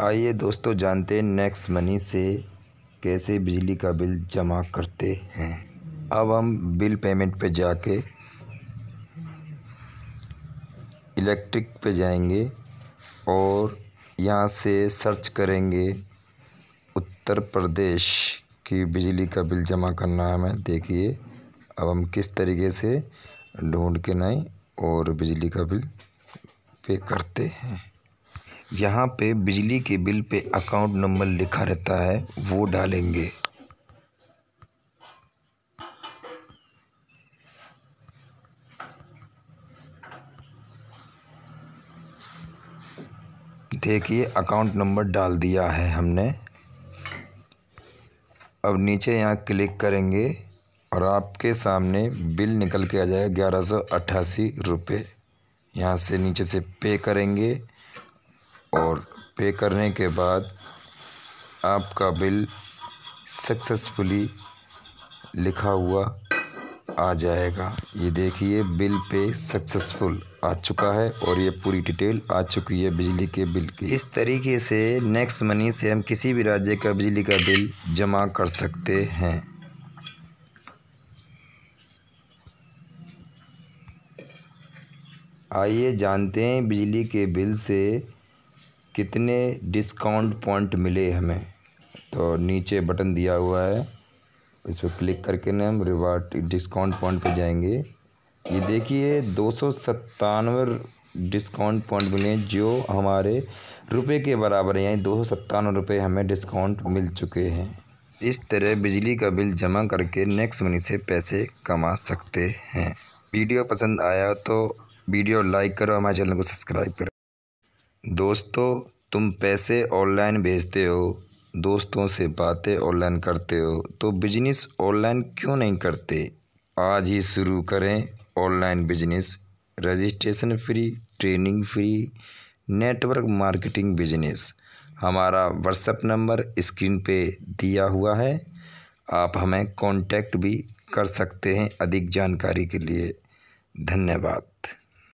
आइए दोस्तों जानते हैं नेक्स्ट मनी से कैसे बिजली का बिल जमा करते हैं अब हम बिल पेमेंट पे जाके इलेक्ट्रिक पे जाएंगे और यहाँ से सर्च करेंगे उत्तर प्रदेश की बिजली का बिल जमा करना है हमें देखिए अब हम किस तरीके से ढूंढ के नए और बिजली का बिल पे करते हैं यहाँ पे बिजली के बिल पे अकाउंट नंबर लिखा रहता है वो डालेंगे देखिए अकाउंट नंबर डाल दिया है हमने अब नीचे यहाँ क्लिक करेंगे और आपके सामने बिल निकल के आ जाएगा ग्यारह सौ अट्ठासी रुपये यहाँ से नीचे से पे करेंगे और पे करने के बाद आपका बिल सक्सेसफुली लिखा हुआ आ जाएगा ये देखिए बिल पे सक्सेसफुल आ चुका है और ये पूरी डिटेल आ चुकी है बिजली के बिल की इस तरीके से नेक्स्ट मनी से हम किसी भी राज्य का बिजली का बिल जमा कर सकते हैं आइए जानते हैं बिजली के बिल से कितने डिस्काउंट पॉइंट मिले हमें तो नीचे बटन दिया हुआ है इस पर क्लिक करके ना हम रिवार्ड डिस्काउंट पॉइंट पे जाएंगे ये देखिए दो सौ डिस्काउंट पॉइंट मिले जो हमारे रुपए के बराबर यानी दो सौ सत्तानवे रुपये हमें डिस्काउंट मिल चुके हैं इस तरह बिजली का बिल जमा करके नेक्स्ट मनी से पैसे कमा सकते हैं वीडियो पसंद आया तो वीडियो लाइक करो हमारे चैनल को सब्सक्राइब करो दोस्तों तुम पैसे ऑनलाइन भेजते हो दोस्तों से बातें ऑनलाइन करते हो तो बिजनेस ऑनलाइन क्यों नहीं करते आज ही शुरू करें online business registration free training free network marketing business हमारा व्हाट्सएप नंबर स्क्रीन पे दिया हुआ है आप हमें कांटेक्ट भी कर सकते हैं अधिक जानकारी के लिए धन्यवाद